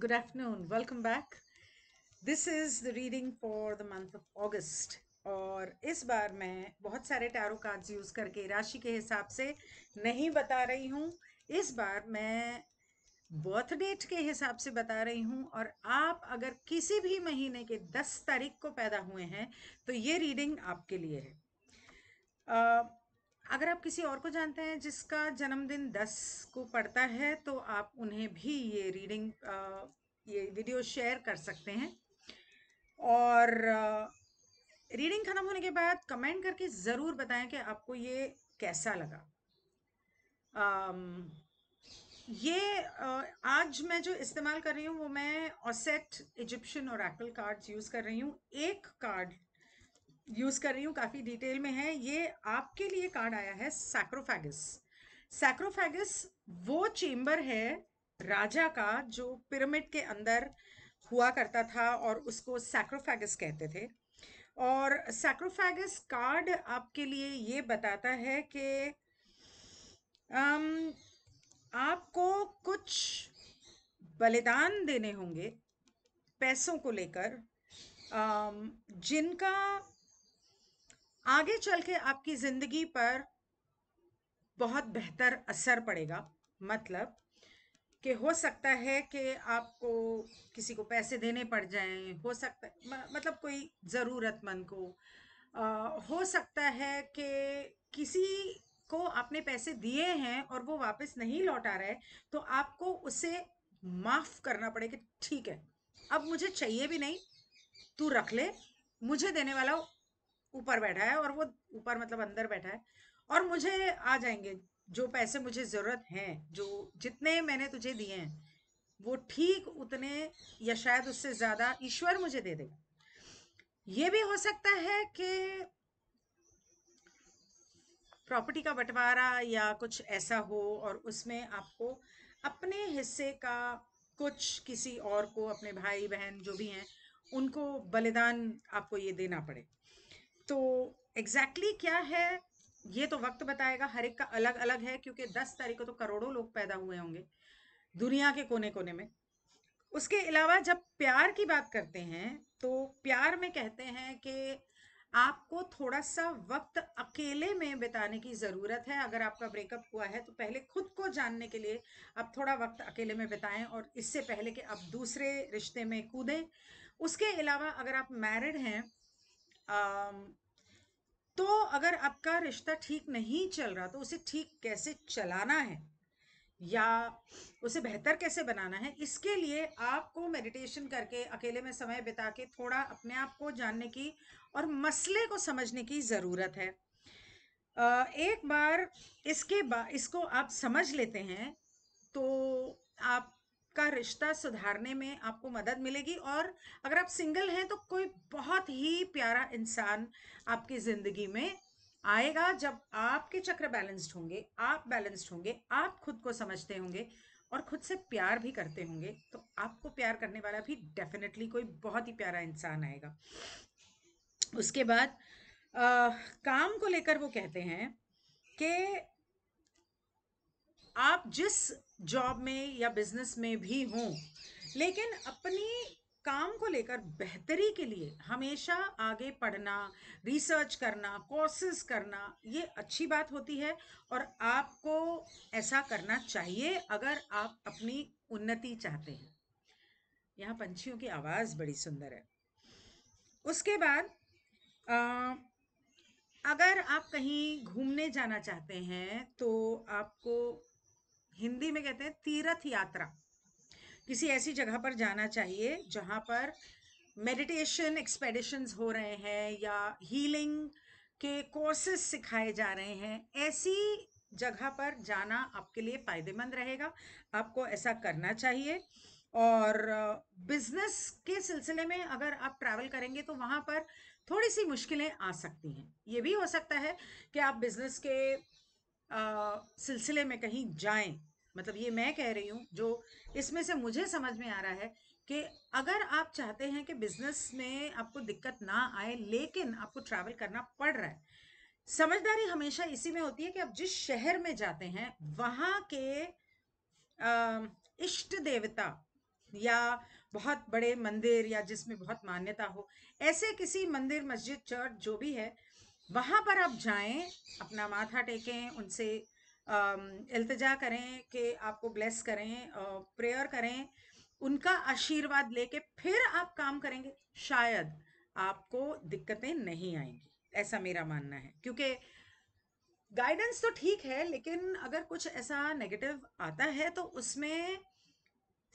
Good afternoon. Welcome back. This is the reading for the month of August और इस बार मैं बहुत सारे टैरो कार्ड्स यूज़ करके राशि के हिसाब से नहीं बता रही हूँ इस बार मैं बर्थ डेट के हिसाब से बता रही हूँ और आप अगर किसी भी महीने के दस तारीख को पैदा हुए हैं तो ये रीडिंग आपके लिए है uh, अगर आप किसी और को जानते हैं जिसका जन्मदिन दस को पड़ता है तो आप उन्हें भी ये रीडिंग ये वीडियो शेयर कर सकते हैं और रीडिंग खत्म होने के बाद कमेंट करके ज़रूर बताएं कि आपको ये कैसा लगा आम, ये आज मैं जो इस्तेमाल कर रही हूँ वो मैं ओसेट इजिप्शियन और एक्ल कार्ड्स यूज़ कर रही हूँ एक कार्ड यूज़ कर रही हूँ काफ़ी डिटेल में है ये आपके लिए कार्ड आया है सैक्रोफेगस सैक्रोफेगस वो चेम्बर है राजा का जो पिरामिड के अंदर हुआ करता था और उसको सैक्रोफेगस कहते थे और सैक्रोफेगस कार्ड आपके लिए ये बताता है कि आपको कुछ बलिदान देने होंगे पैसों को लेकर जिनका आगे चल के आपकी जिंदगी पर बहुत बेहतर असर पड़ेगा मतलब कि हो सकता है कि आपको किसी को पैसे देने पड़ जाएं हो सकता मतलब कोई ज़रूरतमंद को आ, हो सकता है कि किसी को आपने पैसे दिए हैं और वो वापस नहीं लौटा रहे तो आपको उसे माफ़ करना पड़ेगा ठीक है अब मुझे चाहिए भी नहीं तू रख ले मुझे देने वाला ऊपर बैठा है और वो ऊपर मतलब अंदर बैठा है और मुझे आ जाएंगे जो पैसे मुझे ज़रूरत हैं जो जितने मैंने तुझे दिए हैं वो ठीक उतने या शायद उससे ज़्यादा ईश्वर मुझे दे देगा ये भी हो सकता है कि प्रॉपर्टी का बंटवारा या कुछ ऐसा हो और उसमें आपको अपने हिस्से का कुछ किसी और को अपने भाई बहन जो भी हैं उनको बलिदान आपको ये देना पड़े तो एग्जैक्टली exactly क्या है ये तो वक्त बताएगा हर एक का अलग अलग है क्योंकि दस तारीख को तो करोड़ों लोग पैदा हुए होंगे दुनिया के कोने कोने में उसके अलावा जब प्यार की बात करते हैं तो प्यार में कहते हैं कि आपको थोड़ा सा वक्त अकेले में बिताने की ज़रूरत है अगर आपका ब्रेकअप हुआ है तो पहले खुद को जानने के लिए आप थोड़ा वक्त अकेले में बिताएं और इससे पहले कि आप दूसरे रिश्ते में कूदें उसके अलावा अगर आप मैरिड हैं तो अगर आपका रिश्ता ठीक नहीं चल रहा तो उसे ठीक कैसे चलाना है या उसे बेहतर कैसे बनाना है इसके लिए आपको मेडिटेशन करके अकेले में समय बिता के थोड़ा अपने आप को जानने की और मसले को समझने की ज़रूरत है एक बार इसके बा इसको आप समझ लेते हैं तो आप का रिश्ता सुधारने में आपको मदद मिलेगी और अगर आप सिंगल हैं तो कोई बहुत ही प्यारा इंसान आपकी ज़िंदगी में आएगा जब आपके चक्र बैलेंस्ड होंगे आप बैलेंस्ड होंगे आप खुद को समझते होंगे और खुद से प्यार भी करते होंगे तो आपको प्यार करने वाला भी डेफिनेटली कोई बहुत ही प्यारा इंसान आएगा उसके बाद आ, काम को लेकर वो कहते हैं कि आप जिस जॉब में या बिजनेस में भी हों लेकिन अपनी काम को लेकर बेहतरी के लिए हमेशा आगे पढ़ना रिसर्च करना कोर्सेज करना ये अच्छी बात होती है और आपको ऐसा करना चाहिए अगर आप अपनी उन्नति चाहते हैं यहाँ पंछियों की आवाज़ बड़ी सुंदर है उसके बाद अगर आप कहीं घूमने जाना चाहते हैं तो आप हिंदी में कहते हैं तीर्थ यात्रा किसी ऐसी जगह पर जाना चाहिए जहाँ पर मेडिटेशन एक्सपेडिशंस हो रहे हैं या हीलिंग के कोर्सेस सिखाए जा रहे हैं ऐसी जगह पर जाना आपके लिए फ़ायदेमंद रहेगा आपको ऐसा करना चाहिए और बिजनेस के सिलसिले में अगर आप ट्रैवल करेंगे तो वहाँ पर थोड़ी सी मुश्किलें आ सकती हैं ये भी हो सकता है कि आप बिजनेस के आ, सिलसिले में कहीं जाएं मतलब ये मैं कह रही हूँ जो इसमें से मुझे समझ में आ रहा है कि अगर आप चाहते हैं कि बिजनेस में आपको दिक्कत ना आए लेकिन आपको ट्रैवल करना पड़ रहा है समझदारी हमेशा इसी में होती है कि आप जिस शहर में जाते हैं वहाँ के इष्ट देवता या बहुत बड़े मंदिर या जिसमें बहुत मान्यता हो ऐसे किसी मंदिर मस्जिद चर्च जो भी है वहाँ पर आप जाएं अपना माथा टेकें उनसे अल्तजा करें कि आपको ब्लेस करें प्रेयर करें उनका आशीर्वाद लेके फिर आप काम करेंगे शायद आपको दिक्कतें नहीं आएंगी ऐसा मेरा मानना है क्योंकि गाइडेंस तो ठीक है लेकिन अगर कुछ ऐसा नेगेटिव आता है तो उसमें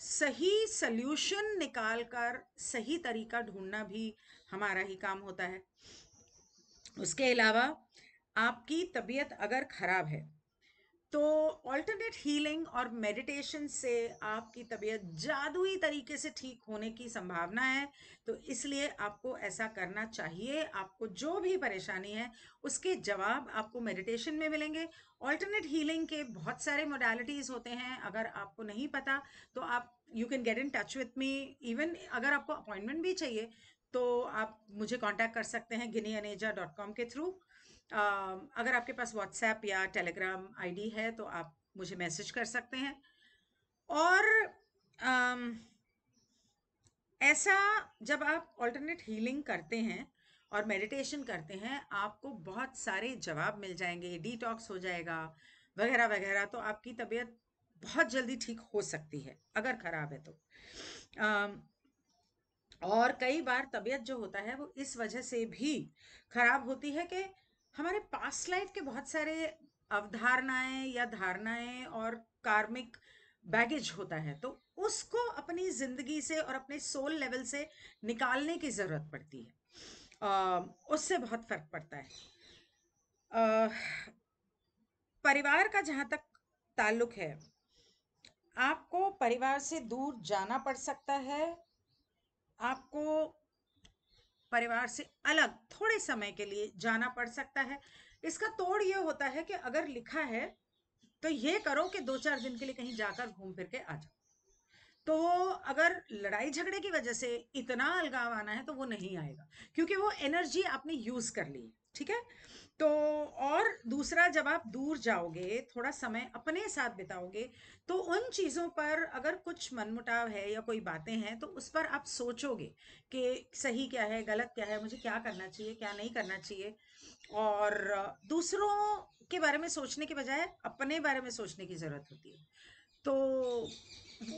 सही सल्यूशन निकाल कर सही तरीका ढूंढना भी हमारा ही काम होता है उसके अलावा आपकी तबीयत अगर ख़राब है तो ऑल्टरनेट हीलिंग और मेडिटेशन से आपकी तबीयत जादुई तरीके से ठीक होने की संभावना है तो इसलिए आपको ऐसा करना चाहिए आपको जो भी परेशानी है उसके जवाब आपको मेडिटेशन में मिलेंगे ऑल्टरनेट हीलिंग के बहुत सारे मोडालिटीज़ होते हैं अगर आपको नहीं पता तो आप you can get in touch with me even अगर आपको अपॉइंटमेंट भी चाहिए तो आप मुझे कॉन्टैक्ट कर सकते हैं गिनी अनेजा डॉट कॉम के थ्रू Um, अगर आपके पास व्हाट्सएप या टेलीग्राम आईडी है तो आप मुझे मैसेज कर सकते हैं और आ, um, ऐसा जब आप ऑल्टरनेट हीलिंग करते हैं और मेडिटेशन करते हैं आपको बहुत सारे जवाब मिल जाएंगे डिटॉक्स हो जाएगा वगैरह वगैरह तो आपकी तबीयत बहुत जल्दी ठीक हो सकती है अगर ख़राब है तो आ, um, और कई बार तबीयत जो होता है वो इस वजह से भी ख़राब होती है कि हमारे पास्ट लाइफ के बहुत सारे अवधारणाएं या धारणाएं और कार्मिक बैगेज होता है तो उसको अपनी ज़िंदगी से और अपने सोल लेवल से निकालने की ज़रूरत पड़ती है आ, उससे बहुत फ़र्क पड़ता है आ, परिवार का जहाँ तक ताल्लुक है आपको परिवार से दूर जाना पड़ सकता है आपको परिवार से अलग थोड़े समय के लिए जाना पड़ सकता है इसका तोड़ ये होता है कि अगर लिखा है तो ये करो कि दो चार दिन के लिए कहीं जाकर घूम फिर के आ जाओ तो अगर लड़ाई झगड़े की वजह से इतना अलगाव आना है तो वो नहीं आएगा क्योंकि वो एनर्जी आपने यूज़ कर ली ठीक है तो और दूसरा जब आप दूर जाओगे थोड़ा समय अपने साथ बिताओगे तो उन चीज़ों पर अगर कुछ मनमुटाव है या कोई बातें हैं तो उस पर आप सोचोगे कि सही क्या है गलत क्या है मुझे क्या करना चाहिए क्या नहीं करना चाहिए और दूसरों के बारे में सोचने के बजाय अपने बारे में सोचने की ज़रूरत होती है तो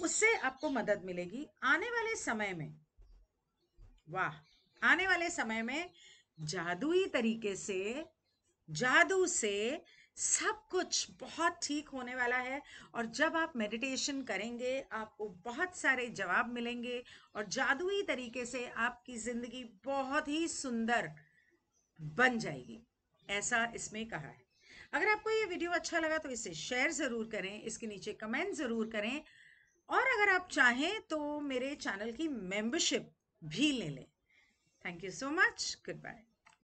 उससे आपको मदद मिलेगी आने वाले समय में वाह आने वाले समय में जादुई तरीके से जादू से सब कुछ बहुत ठीक होने वाला है और जब आप मेडिटेशन करेंगे आपको बहुत सारे जवाब मिलेंगे और जादुई तरीके से आपकी ज़िंदगी बहुत ही सुंदर बन जाएगी ऐसा इसमें कहा है अगर आपको ये वीडियो अच्छा लगा तो इसे शेयर ज़रूर करें इसके नीचे कमेंट ज़रूर करें और अगर आप चाहें तो मेरे चैनल की मेंबरशिप भी ले लें thank you so much good bye